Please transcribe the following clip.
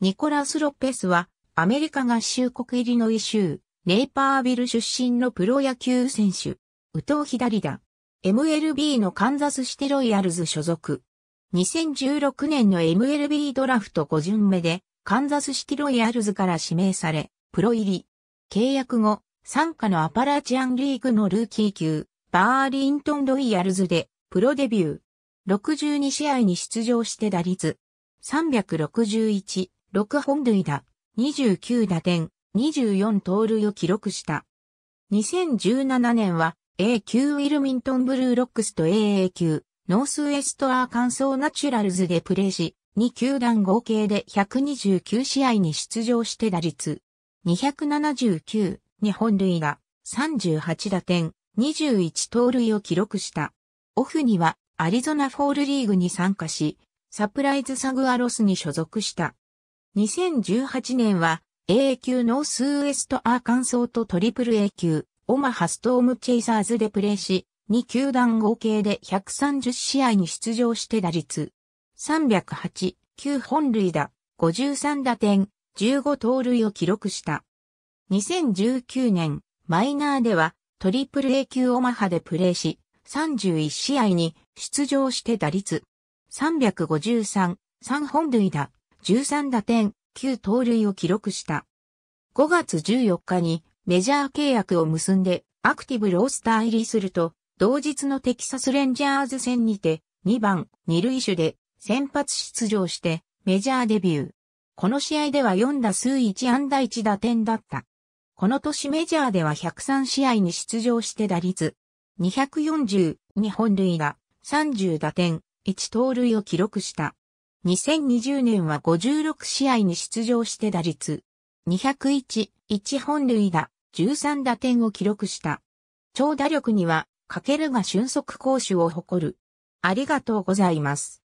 ニコラス・ロペスは、アメリカ合衆国イリノイ州、ネイパービル出身のプロ野球選手、宇藤左だ。MLB のカンザスシテロイヤルズ所属。2016年の MLB ドラフト5巡目で、カンザスシテロイヤルズから指名され、プロ入り。契約後、参加のアパラチアンリーグのルーキー級、バーリントンロイヤルズで、プロデビュー。62試合に出場して打率。361、6本塁打、29打点、24盗塁を記録した。2017年は A 級ウィルミントンブルーロックスと AA 級ノースウェストアーカンソーナチュラルズでプレーし、2球団合計で129試合に出場して打率279、日本塁打、38打点、21盗塁を記録した。オフにはアリゾナフォールリーグに参加し、サプライズサグアロスに所属した。2018年は A 級ノースウエストアーカンソーとトリプル A 級オマハストームチェイサーズでプレーし、2球団合計で130試合に出場して打率308、9本塁打、53打点、15盗塁を記録した。2019年、マイナーではトリプル A 級オマハでプレーし、31試合に出場して打率353、3本塁打、13打点、9盗塁を記録した。5月14日にメジャー契約を結んでアクティブロースター入りすると、同日のテキサスレンジャーズ戦にて2番2塁手で先発出場してメジャーデビュー。この試合では4打数1安打1打点だった。この年メジャーでは103試合に出場して打率240、2本塁打、30打点、1盗塁を記録した。2020年は56試合に出場して打率201、1本塁打、13打点を記録した。長打力には、かけるが俊足攻守を誇る。ありがとうございます。